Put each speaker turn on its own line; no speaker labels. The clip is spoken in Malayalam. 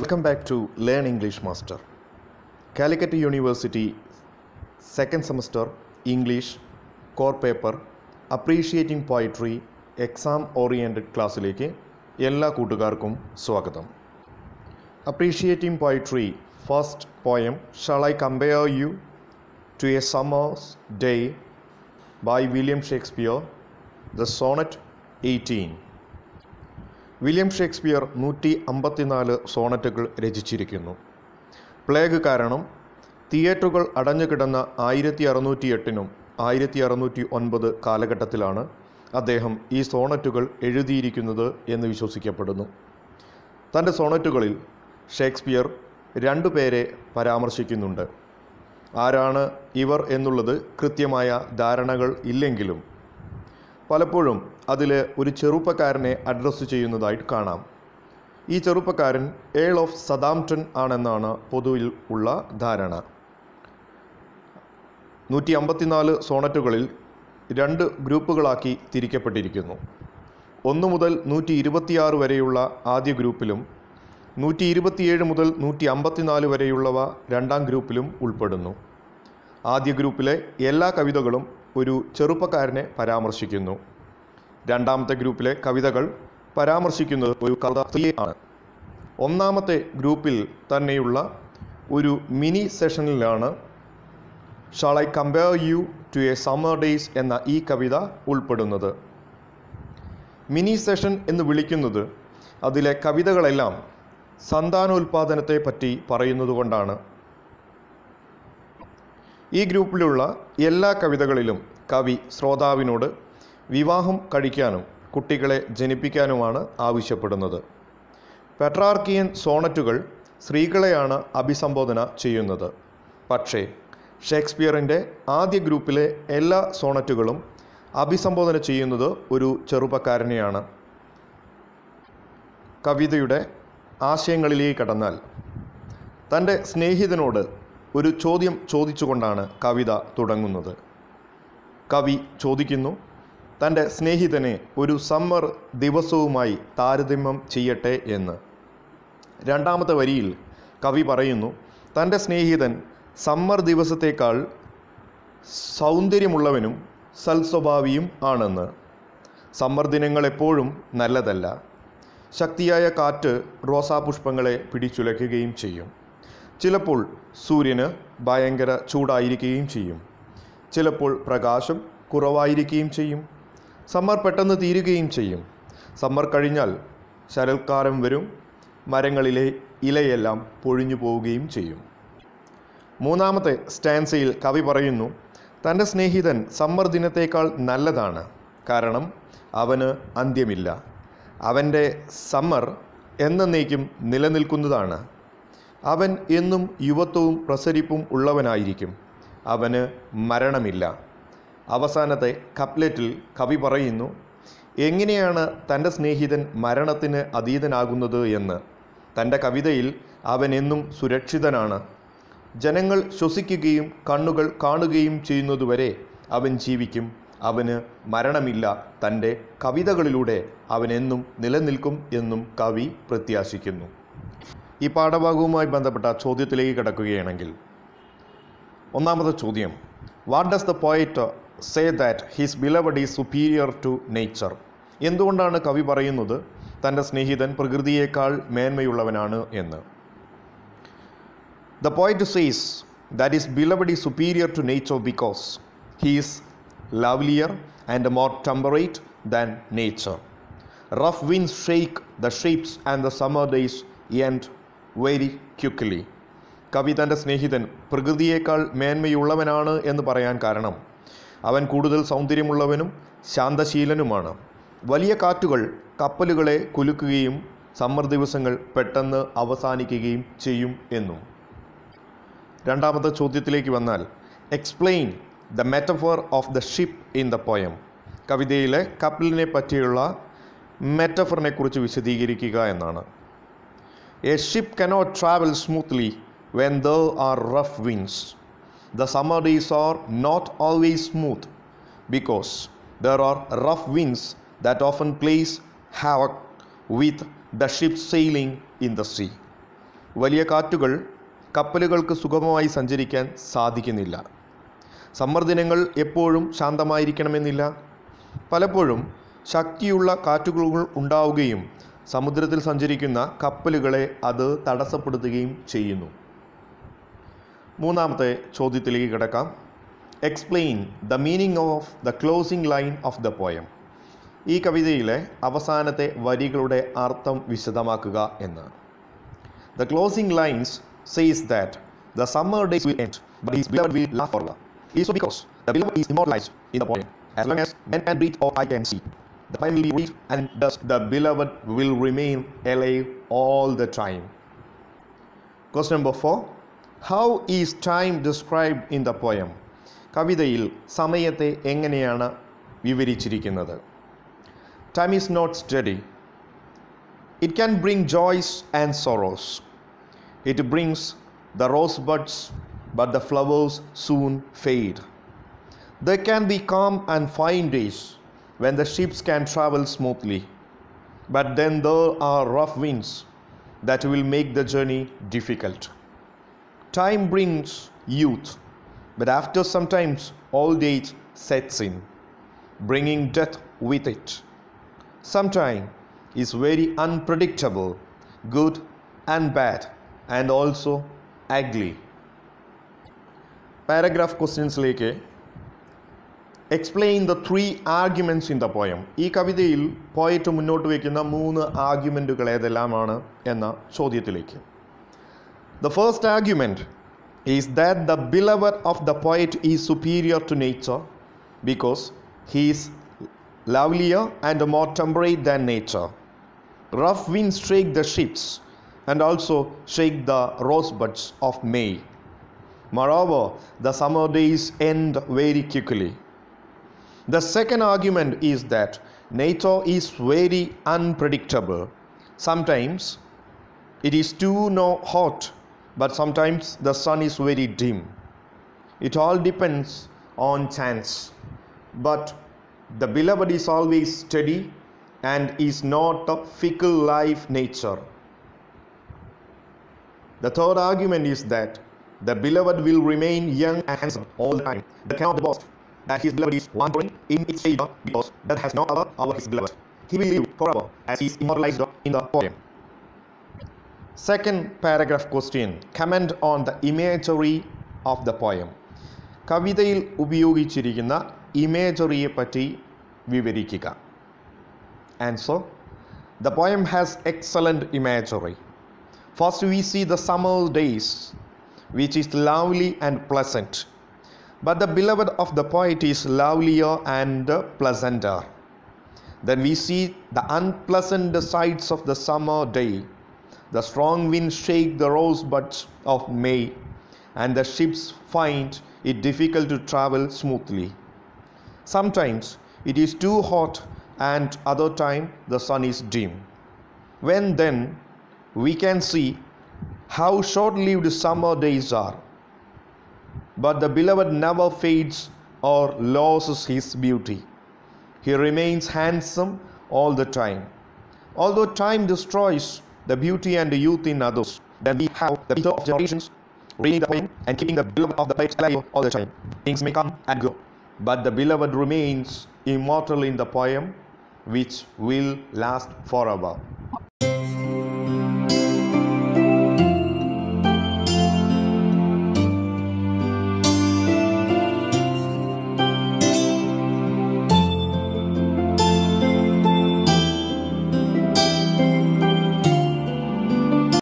Welcome back to learn English master Calicut university second semester English core paper appreciating poetry exam oriented ക്ലാസ്സിലേക്ക് എല്ലാ കൂട്ടുകാർക്കും സ്വാഗതം appreciating poetry first poem shall I compare you to a summer's day by William Shakespeare the sonnet eighteen William Shakespeare നൂറ്റി അമ്പത്തിനാല് സോണറ്റുകൾ രചിച്ചിരിക്കുന്നു പ്ലേഗ് കാരണം തിയേറ്ററുകൾ അടഞ്ഞുകിടന്ന ആയിരത്തി അറുന്നൂറ്റി എട്ടിനും ആയിരത്തി അറുന്നൂറ്റി ഒൻപത് കാലഘട്ടത്തിലാണ് അദ്ദേഹം ഈ സോണറ്റുകൾ എഴുതിയിരിക്കുന്നത് എന്ന് വിശ്വസിക്കപ്പെടുന്നു തൻ്റെ സോണറ്റുകളിൽ ഷേക്സ്പിയർ രണ്ടു പേരെ പരാമർശിക്കുന്നുണ്ട് ആരാണ് ഇവർ എന്നുള്ളത് കൃത്യമായ ധാരണകൾ ഇല്ലെങ്കിലും പലപ്പോഴും അതിൽ ഒരു ചെറുപ്പക്കാരനെ അഡ്രസ്സ് ചെയ്യുന്നതായിട്ട് കാണാം ഈ ചെറുപ്പക്കാരൻ ഏൾ ഓഫ് സദാംപ്ടൺ ആണെന്നാണ് പൊതുവിൽ ഉള്ള ധാരണ നൂറ്റി അമ്പത്തിനാല് സോണറ്റുകളിൽ രണ്ട് ഗ്രൂപ്പുകളാക്കി തിരിക്കപ്പെട്ടിരിക്കുന്നു ഒന്ന് മുതൽ നൂറ്റി ഇരുപത്തിയാറ് വരെയുള്ള ആദ്യ ഗ്രൂപ്പിലും നൂറ്റി ഇരുപത്തിയേഴ് മുതൽ നൂറ്റി അമ്പത്തിനാല് വരെയുള്ളവ രണ്ടാം ഗ്രൂപ്പിലും ഉൾപ്പെടുന്നു ആദ്യ ഗ്രൂപ്പിലെ എല്ലാ കവിതകളും ഒരു ചെറുപ്പക്കാരനെ പരാമർശിക്കുന്നു രണ്ടാമത്തെ ഗ്രൂപ്പിലെ കവിതകൾ പരാമർശിക്കുന്നത് ഒരു കവിത സ്ത്രീയെ ആണ് ഒന്നാമത്തെ ഗ്രൂപ്പിൽ തന്നെയുള്ള ഒരു മിനി സെഷനിലാണ് shall I compare you to a summer days എന്ന ഈ കവിത ഉൾപ്പെടുന്നത് മിനി സെഷൻ എന്ന് വിളിക്കുന്നത് അതിലെ കവിതകളെല്ലാം സന്താനോൽപാദനത്തെ പറ്റി പറയുന്നതുകൊണ്ടാണ് ഈ ഗ്രൂപ്പിലുള്ള എല്ലാ കവിതകളിലും കവി ശ്രോതാവിനോട് വിവാഹം കഴിക്കാനും കുട്ടികളെ ജനിപ്പിക്കാനുമാണ് ആവശ്യപ്പെടുന്നത് പെട്രാർക്കിയൻ സോണറ്റുകൾ സ്ത്രീകളെയാണ് അഭിസംബോധന ചെയ്യുന്നത് പക്ഷേ ഷേക്സ്പിയറിൻ്റെ ആദ്യ ഗ്രൂപ്പിലെ എല്ലാ സോണറ്റുകളും അഭിസംബോധന ചെയ്യുന്നത് ഒരു ചെറുപ്പക്കാരനെയാണ് കവിതയുടെ ആശയങ്ങളിലേക്ക് കടന്നാൽ തൻ്റെ സ്നേഹിതനോട് ഒരു ചോദ്യം ചോദിച്ചുകൊണ്ടാണ് കവിത തുടങ്ങുന്നത് കവി ചോദിക്കുന്നു തൻ്റെ സ്നേഹിതനെ ഒരു സമ്മർ ദിവസവുമായി താരതമ്യം ചെയ്യട്ടെ എന്ന് രണ്ടാമത്തെ വരിയിൽ കവി പറയുന്നു തൻ്റെ സ്നേഹിതൻ സമ്മർ ദിവസത്തേക്കാൾ സൗന്ദര്യമുള്ളവനും സൽസ്വഭാവിയും ആണെന്ന് സമ്മർ ദിനങ്ങൾ എപ്പോഴും നല്ലതല്ല ശക്തിയായ കാറ്റ് റോസാപുഷ്പങ്ങളെ പിടിച്ചുലയ്ക്കുകയും ചെയ്യും ചിലപ്പോൾ സൂര്യന് ഭയങ്കര ചൂടായിരിക്കുകയും ചെയ്യും ചിലപ്പോൾ പ്രകാശം കുറവായിരിക്കുകയും ചെയ്യും സമ്മർ പെട്ടെന്ന് തീരുകയും ചെയ്യും സമ്മർ കഴിഞ്ഞാൽ ശരൽക്കാലം വരും മരങ്ങളിലെ ഇലയെല്ലാം പൊഴിഞ്ഞു പോവുകയും ചെയ്യും മൂന്നാമത്തെ സ്റ്റാൻസയിൽ കവി പറയുന്നു തൻ്റെ സ്നേഹിതൻ സമ്മർ ദിനത്തേക്കാൾ നല്ലതാണ് കാരണം അവന് അന്ത്യമില്ല അവൻ്റെ സമ്മർ എന്നേക്കും നിലനിൽക്കുന്നതാണ് അവൻ എന്നും യുവത്വവും പ്രസരിപ്പും ഉള്ളവനായിരിക്കും അവന് മരണമില്ല അവസാനത്തെ കപ്ലെറ്റിൽ കവി പറയുന്നു എങ്ങനെയാണ് തൻ്റെ സ്നേഹിതൻ മരണത്തിന് അതീതനാകുന്നത് എന്ന് തൻ്റെ കവിതയിൽ അവൻ എന്നും സുരക്ഷിതനാണ് ജനങ്ങൾ ശ്വസിക്കുകയും കണ്ണുകൾ കാണുകയും ചെയ്യുന്നതുവരെ അവൻ ജീവിക്കും അവന് മരണമില്ല തൻ്റെ കവിതകളിലൂടെ അവനെന്നും നിലനിൽക്കും എന്നും കവി പ്രത്യാശിക്കുന്നു ഈ പാഠഭാഗവുമായി ബന്ധപ്പെട്ട ചോദ്യത്തിലേക്ക് കിടക്കുകയാണെങ്കിൽ ഒന്നാമത്തെ ചോദ്യം what does the poet say that his beloved is superior to nature എന്തുകൊണ്ടാണ് കവി പറയുന്നത് തൻ്റെ സ്നേഹിതൻ പ്രകൃതിയേക്കാൾ മേന്മയുള്ളവനാണ് എന്ന് the poet sees that is beloved is superior to nature because he's lovelier and more temperate than nature rough winds shake the sheeps and the summer days end very quickly കവി തൻ്റെ സ്നേഹിതൻ പ്രകൃതിയേക്കാൾ മേന്മയുള്ളവനാണ് എന്ന് പറയാൻ കാരണം അവൻ കൂടുതൽ സൗന്ദര്യമുള്ളവനും ശാന്തശീലനുമാണ് വലിയ കാറ്റുകൾ കപ്പലുകളെ കുലുക്കുകയും ദിവസങ്ങൾ പെട്ടെന്ന് അവസാനിക്കുകയും ചെയ്യും എന്നും രണ്ടാമത്തെ ചോദ്യത്തിലേക്ക് വന്നാൽ explain the metaphor of the ship in the poem കവിതയിലെ കപ്പലിനെ പറ്റിയുള്ള മെറ്റഫറിനെക്കുറിച്ച് വിശദീകരിക്കുക എന്നാണ് A ship cannot travel smoothly when there are rough winds. The summer days are not always smooth because there are rough winds that often plays havoc with the ship sailing in the sea വലിയ കാറ്റുകൾ കപ്പലുകൾക്ക് സുഗമമായി സഞ്ചരിക്കാൻ സാധിക്കുന്നില്ല സമ്മർദ്ദിനങ്ങൾ എപ്പോഴും ശാന്തമായിരിക്കണമെന്നില്ല പലപ്പോഴും ശക്തിയുള്ള കാറ്റുകൾ ഉണ്ടാവുകയും സമുദ്രത്തിൽ സഞ്ചരിക്കുന്ന കപ്പലുകളെ അത് തടസ്സപ്പെടുത്തുകയും ചെയ്യുന്നു മൂന്നാമത്തെ ചോദ്യത്തിലേക്ക് കിടക്കാം explain the meaning of the closing line of the poem ഈ കവിതയിലെ അവസാനത്തെ വരികളുടെ അർത്ഥം വിശദമാക്കുക എന്ന് the closing lines says that the summer days will end but his beloved will laugh forever. It is so because the beloved is immortalized in the poem, as long as men can breathe or I can see. the will be reached, and thus the beloved will remain alive all the time. Question number four How is time described in the poem? കവിതയിൽ സമയത്തെ എങ്ങനെയാണ് വിവരിച്ചിരിക്കുന്നത് time is not study it can bring joys and sorrows it brings the rose buds but the flowers soon fade the can be calm and fine days when the ships can travel smoothly. But then there are rough winds that will make the journey difficult. Time brings youth, but after sometimes old age sets in, bringing death with it. Sometime is very unpredictable, good and bad, and also ugly. Paragraph ക്വസ്റ്റ്യൻസിലേക്ക് explain the three arguments in the poem ഈ കവിതയിൽ പോയറ്റ് മുന്നോട്ട് വയ്ക്കുന്ന മൂന്ന് ആർഗ്യുമെൻറ്റുകൾ ഏതെല്ലാമാണ് എന്ന ചോദ്യത്തിലേക്ക് the first argument is that the beloved of the poet is superior to nature because he's lovelier and more temperate than nature rough wind shake the ships and also shake the rose buds of May moreover the summer days end very quickly. The second argument is that NATO is very unpredictable. Sometimes it is too no hot, but sometimes the sun is very dim. It all depends on chance. But the beloved is always steady and is not a fickle life nature. The third argument is that the beloved will remain young and handsome all the time. The cannot boss that his blood is one point in its favor because death has no power over his blood. He will live forever as he is immortalized in the poem. Second paragraph question. Comment on the imagery of the poem. കവിതയിൽ ഉപയോഗിച്ചിരിക്കുന്ന ഇമേജറിയെ പറ്റി വിവരിക്കുക answer the poem has excellent imagery first we see the summer days which is lovely and pleasant but the beloved of the poet is lovelier and pleasanter. Then we see the unpleasant sights of the summer day. The strong winds shake the rosebuds of May, and the ships find it difficult to travel smoothly. Sometimes it is too hot, and other time the sun is dim. When then we can see how short-lived summer days are but the beloved never fades or loses his beauty. He remains handsome all the time. Although time destroys the beauty and the youth in others, then we have the people of generations reading the poem and keeping the beloved of the poet alive all the time. Things may come and go, but the beloved remains immortal in the poem, which will last forever.